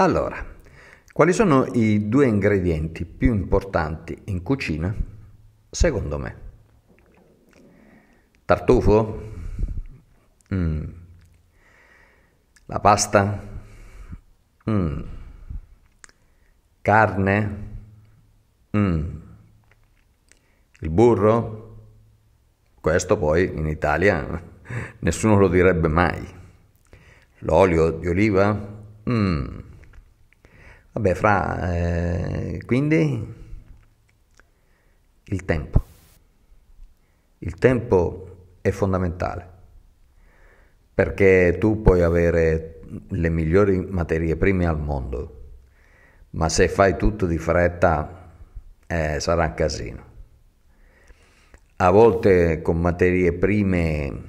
Allora, quali sono i due ingredienti più importanti in cucina secondo me? Tartufo? Mm. La pasta? Mm. Carne? Mm. Il burro? Questo poi in Italia nessuno lo direbbe mai. L'olio di oliva? Mmm. Vabbè, fra, eh, quindi il tempo. Il tempo è fondamentale perché tu puoi avere le migliori materie prime al mondo, ma se fai tutto di fretta eh, sarà un casino. A volte con materie prime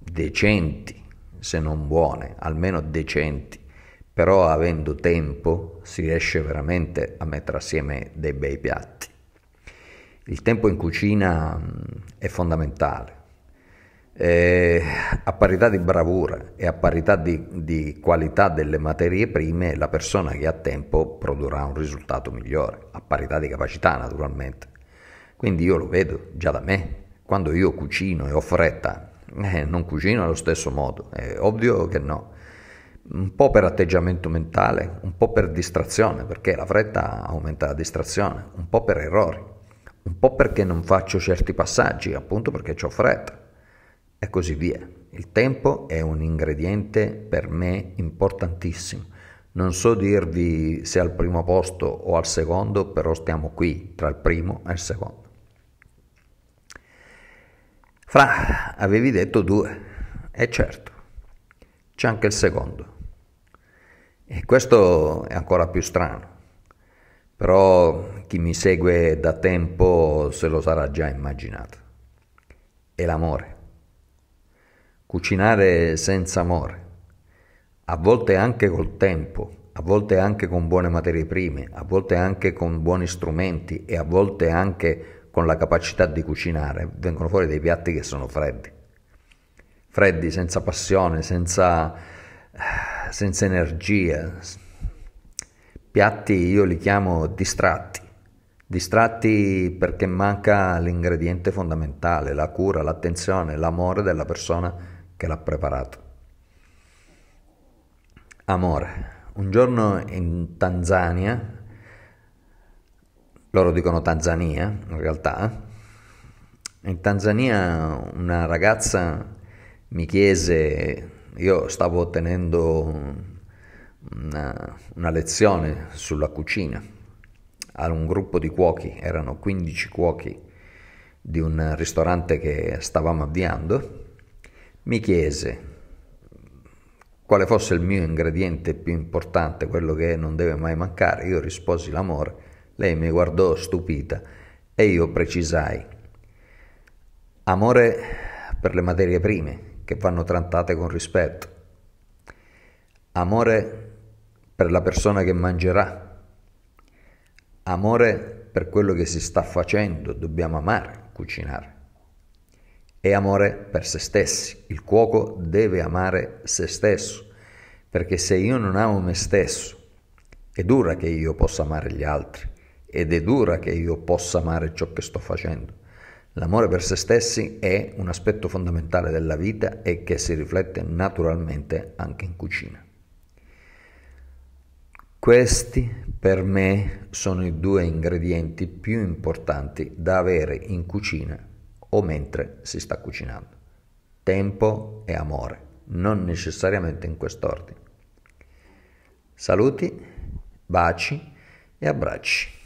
decenti, se non buone, almeno decenti però avendo tempo si riesce veramente a mettere assieme dei bei piatti. Il tempo in cucina mm, è fondamentale. E eh, a parità di bravura e a parità di, di qualità delle materie prime, la persona che ha tempo produrrà un risultato migliore, a parità di capacità naturalmente. Quindi io lo vedo già da me, quando io cucino e ho fretta, eh, non cucino allo stesso modo, è ovvio che no un po' per atteggiamento mentale, un po' per distrazione, perché la fretta aumenta la distrazione, un po' per errori, un po' perché non faccio certi passaggi, appunto perché ho fretta, e così via. Il tempo è un ingrediente per me importantissimo. Non so dirvi se al primo posto o al secondo, però stiamo qui tra il primo e il secondo. Fra, avevi detto due, e certo, c'è anche il secondo. E questo è ancora più strano, però chi mi segue da tempo se lo sarà già immaginato. È l'amore. Cucinare senza amore, a volte anche col tempo, a volte anche con buone materie prime, a volte anche con buoni strumenti e a volte anche con la capacità di cucinare, vengono fuori dei piatti che sono freddi. Freddi, senza passione, senza senza energia. Piatti io li chiamo distratti, distratti perché manca l'ingrediente fondamentale, la cura, l'attenzione, l'amore della persona che l'ha preparato. Amore. Un giorno in Tanzania, loro dicono Tanzania in realtà, eh, in Tanzania una ragazza mi chiese io stavo tenendo una, una lezione sulla cucina a un gruppo di cuochi, erano 15 cuochi di un ristorante che stavamo avviando, mi chiese quale fosse il mio ingrediente più importante, quello che non deve mai mancare. Io risposi l'amore, lei mi guardò stupita e io precisai amore per le materie prime, che vanno trattate con rispetto. Amore per la persona che mangerà. Amore per quello che si sta facendo, dobbiamo amare cucinare. E amore per se stessi. Il cuoco deve amare se stesso, perché se io non amo me stesso, è dura che io possa amare gli altri ed è dura che io possa amare ciò che sto facendo. L'amore per se stessi è un aspetto fondamentale della vita e che si riflette naturalmente anche in cucina. Questi per me sono i due ingredienti più importanti da avere in cucina o mentre si sta cucinando. Tempo e amore, non necessariamente in quest'ordine. Saluti, baci e abbracci.